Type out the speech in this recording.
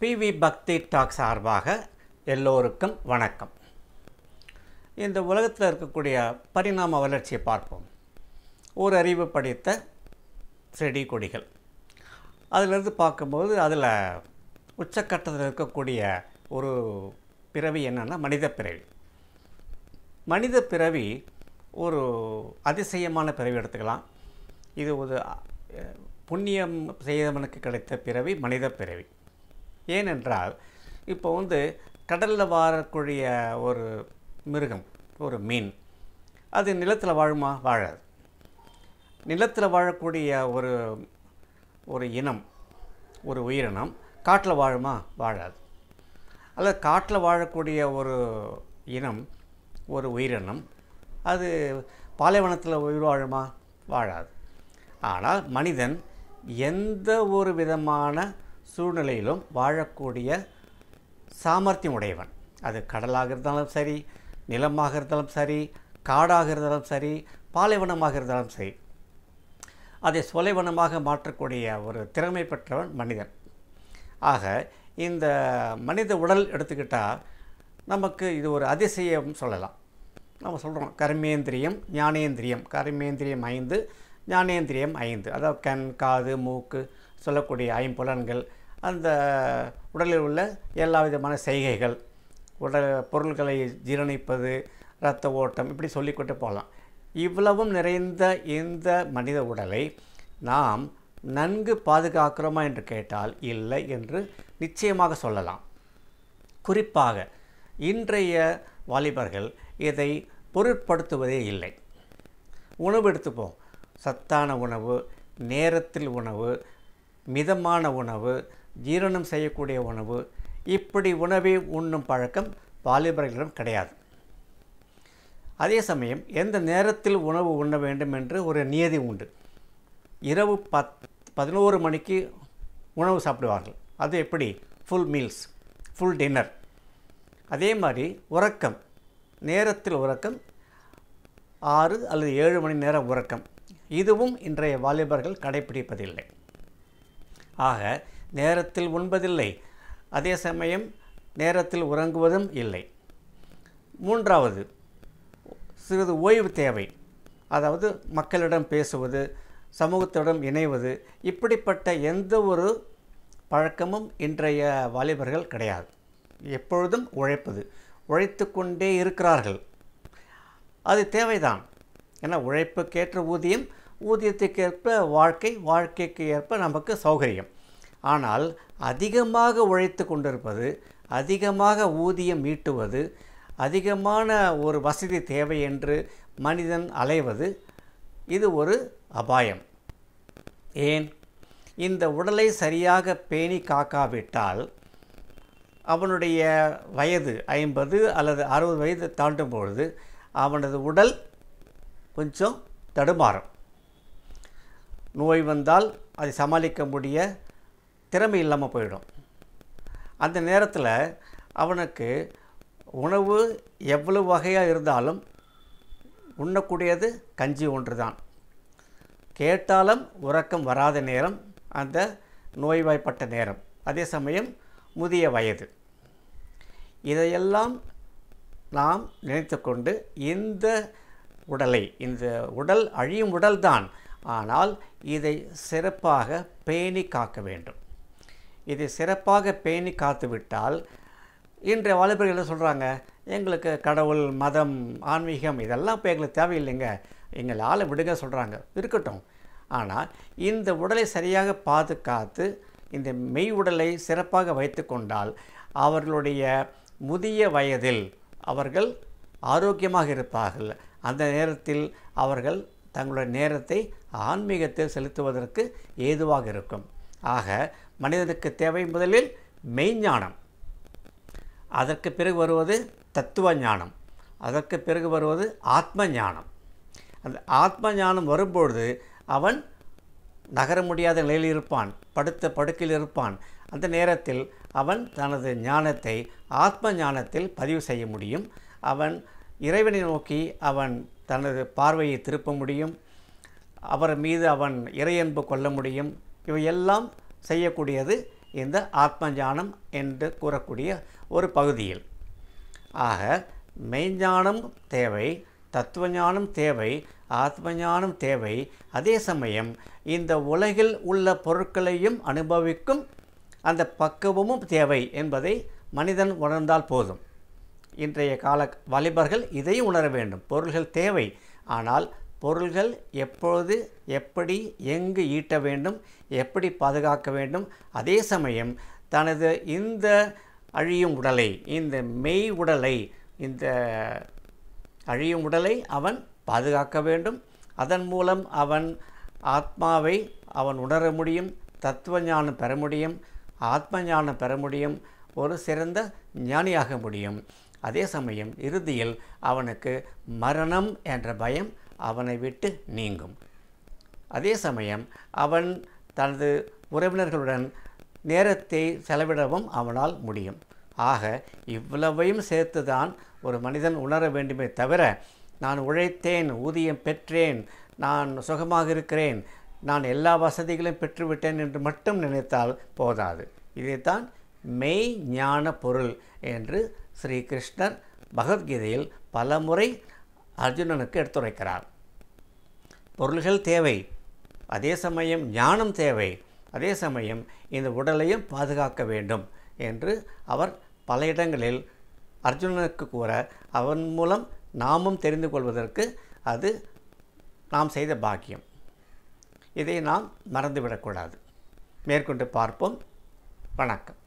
PV பக்தி talk சார்பாக எல்லோருக்கும் வணக்கம் இந்த உலகத்தில் இருக்கக்கூடிய பரிணாம வளர்ச்சியை பார்ப்போம் ஒரு அறிவு படித்த செடி கொடிகள் அதிலிருந்து பார்க்கும்போது அதில் உச்சக்கட்டத்தில் இருக்கக்கூடிய ஒரு பிறவி என்னென்னா மனித பிறவி மனித பிறவி ஒரு அதிசயமான பிறவி எடுத்துக்கலாம் இது ஒரு புண்ணியம் செய்தவனுக்கு கிடைத்த பிறவி மனித பிறவி ஏனென்றால் இப்போ வந்து கடலில் வாழக்கூடிய ஒரு மிருகம் ஒரு மீன் அது நிலத்தில் வாழுமா வாழாது நிலத்தில் வாழக்கூடிய ஒரு ஒரு இனம் ஒரு உயிரினம் காட்டில் வாழுமா வாழாது அல்லது காட்டில் வாழக்கூடிய ஒரு இனம் ஒரு உயிரினம் அது பாலைவனத்தில் உயிர் வாழுமா வாழாது ஆனால் மனிதன் எந்த ஒரு விதமான சூழ்நிலையிலும் வாழக்கூடிய சாமர்த்தியம் உடையவன் அது கடலாக இருந்தாலும் சரி நிலமாக இருந்தாலும் சரி காடாக இருந்தாலும் சரி பாலைவனமாக இருந்தாலும் சரி அதை சொலைவனமாக மாற்றக்கூடிய ஒரு திறமை பெற்றவன் மனிதன் ஆக இந்த மனித உடல் எடுத்துக்கிட்டால் நமக்கு இது ஒரு அதிசயம் சொல்லலாம் நம்ம சொல்கிறோம் கர்மேந்திரியம் ஞானேந்திரியம் கர்மேந்திரியம் ஐந்து ஞானேந்திரியம் ஐந்து அதாவது கண் காது மூக்கு சொல்லக்கூடிய ஐம்புலன்கள் அந்த உடலில் உள்ள எல்லா விதமான செய்கைகள் உடல் பொருள்களை ஜீரணிப்பது இரத்த ஓட்டம் இப்படி சொல்லிக்கொண்டு போகலாம் இவ்வளவும் நிறைந்த இந்த மனித உடலை நாம் நன்கு பாதுகாக்கிறோமா என்று கேட்டால் இல்லை என்று நிச்சயமாக சொல்லலாம் குறிப்பாக இன்றைய வாலிபர்கள் இதை பொருட்படுத்துவதே இல்லை உணவு எடுத்துப்போம் சத்தான உணவு நேரத்தில் உணவு மிதமான உணவு ஜீரணம் செய்யக்கூடிய உணவு இப்படி உணவை உண்ணும் பழக்கம் வாலிபர்களிடம் கிடையாது அதே சமயம் எந்த நேரத்தில் உணவு உண்ண வேண்டும் என்று ஒரு நியதி உண்டு இரவு பத் பதினோரு மணிக்கு உணவு சாப்பிடுவார்கள் அது எப்படி ஃபுல் மீல்ஸ் ஃபுல் டின்னர் அதே மாதிரி உறக்கம் நேரத்தில் உறக்கம் ஆறு அல்லது ஏழு மணி நேரம் உறக்கம் இதுவும் இன்றைய வாலிபர்கள் கடைபிடிப்பதில்லை ஆக நேரத்தில் உண்பதில்லை அதே சமயம் நேரத்தில் உறங்குவதும் இல்லை மூன்றாவது சிறிது ஓய்வு தேவை அதாவது மக்களிடம் பேசுவது சமூகத்திடம் இணைவது இப்படிப்பட்ட எந்த ஒரு பழக்கமும் இன்றைய வாலிபர்கள் கிடையாது எப்பொழுதும் உழைப்பது உழைத்து கொண்டே இருக்கிறார்கள் அது தேவைதான் ஏன்னா உழைப்புக்கேற்ற ஊதியம் ஊதியத்துக்கு ஏற்ப வாழ்க்கை வாழ்க்கைக்கு ஏற்ப நமக்கு சௌகரியம் ஆனால் அதிகமாக உழைத்து கொண்டிருப்பது அதிகமாக ஊதியம் ஈட்டுவது அதிகமான ஒரு வசதி தேவை என்று மனிதன் அலைவது இது ஒரு அபாயம் ஏன் இந்த உடலை சரியாக பேணி காக்காவிட்டால் அவனுடைய வயது ஐம்பது அல்லது அறுபது வயது தாண்டும் பொழுது அவனது உடல் கொஞ்சம் தடுமாறும் நோய் வந்தால் அதை சமாளிக்க முடிய திறமை இல்லாமல் போயிடும் அந்த நேரத்தில் அவனுக்கு உணவு எவ்வளவு வகையாக இருந்தாலும் உண்ணக்கூடியது கஞ்சி ஒன்று தான் கேட்டாலும் உறக்கம் வராத நேரம் அந்த நோய்வாய்ப்பட்ட நேரம் அதே சமயம் முதிய வயது இதையெல்லாம் நாம் நினைத்து கொண்டு இந்த உடலை இந்த உடல் அழியும் உடல்தான் ஆனால் இதை சிறப்பாக பேணி காக்க வேண்டும் இதை சிறப்பாக பேணி காத்துவிட்டால் இன்றைய வாலிபர்கள் என்ன சொல்கிறாங்க எங்களுக்கு கடவுள் மதம் ஆன்மீகம் இதெல்லாம் இப்போ எங்களுக்கு தேவையில்லைங்க எங்களை ஆளை விடுங்க சொல்கிறாங்க இருக்கட்டும் ஆனால் இந்த உடலை சரியாக பாதுகாத்து இந்த மெய் உடலை சிறப்பாக வைத்து கொண்டால் அவர்களுடைய முதிய வயதில் அவர்கள் ஆரோக்கியமாக இருப்பார்கள் அந்த நேரத்தில் அவர்கள் தங்களுடைய நேரத்தை ஆன்மீகத்தில் செலுத்துவதற்கு ஏதுவாக இருக்கும் ஆக மனிதனுக்கு தேவை முதலில் மெய்ஞானம் அதற்கு பிறகு வருவது தத்துவ ஞானம் அதற்கு பிறகு வருவது ஆத்ம ஞானம் அந்த ஆத்ம ஞானம் வரும்பொழுது அவன் நகர முடியாத நிலையில் இருப்பான் படுத்த படுக்கையில் இருப்பான் அந்த நேரத்தில் அவன் தனது ஞானத்தை ஆத்ம ஞானத்தில் பதிவு செய்ய முடியும் அவன் இறைவனை நோக்கி அவன் தனது பார்வையை திருப்ப முடியும் அவர் மீது அவன் இறையன்பு கொள்ள முடியும் இவையெல்லாம் செய்யக்கூடியது இந்த ஆத்மஞானம் என்று கூறக்கூடிய ஒரு பகுதியில் ஆக மெய்ஞானம் தேவை தத்துவஞானம் தேவை ஆத்மஞானம் தேவை அதே சமயம் இந்த உலகில் உள்ள பொருட்களையும் அனுபவிக்கும் அந்த பக்குவமும் தேவை என்பதை மனிதன் உணர்ந்தால் போதும் இன்றைய கால வாலிபர்கள் இதையும் உணர வேண்டும் பொருள்கள் தேவை ஆனால் பொருள்கள் எப்பொழுது எப்படி எங்கு ஈட்ட வேண்டும் எப்படி பாதுகாக்க வேண்டும் அதே சமயம் தனது இந்த அழியும் உடலை இந்த மெய் உடலை இந்த அழியும் உடலை அவன் பாதுகாக்க வேண்டும் அதன் மூலம் அவன் ஆத்மாவை அவன் உணர முடியும் தத்துவ ஞானம் பெற முடியும் ஆத்ம ஞானம் பெற முடியும் ஒரு சிறந்த ஞானியாக முடியும் அதே சமயம் இறுதியில் அவனுக்கு மரணம் என்ற பயம் அவனை விட்டு நீங்கும் அதே சமயம் அவன் தனது உறவினர்களுடன் நேரத்தை செலவிடவும் அவனால் முடியும் ஆக இவ்வளவையும் சேர்த்து தான் ஒரு மனிதன் உணர வேண்டுமே தவிர நான் உழைத்தேன் ஊதியம் பெற்றேன் நான் சுகமாக இருக்கிறேன் நான் எல்லா வசதிகளையும் பெற்றுவிட்டேன் என்று மட்டும் நினைத்தால் போதாது இதைத்தான் மெய் ஞான பொருள் என்று ஸ்ரீ கிருஷ்ணர் பகவத்கீதையில் பலமுறை அர்ஜுனனுக்கு எடுத்துரைக்கிறார் பொருள்கள் தேவை அதே சமயம் ஞானம் தேவை அதே சமயம் இந்த உடலையும் பாதுகாக்க வேண்டும் என்று அவர் பல இடங்களில் அர்ஜுனனுக்கு கூற அவன் மூலம் நாமும் தெரிந்து கொள்வதற்கு அது நாம் செய்த பாக்கியம் இதை நாம் மறந்துவிடக்கூடாது மேற்கொண்டு பார்ப்போம் வணக்கம்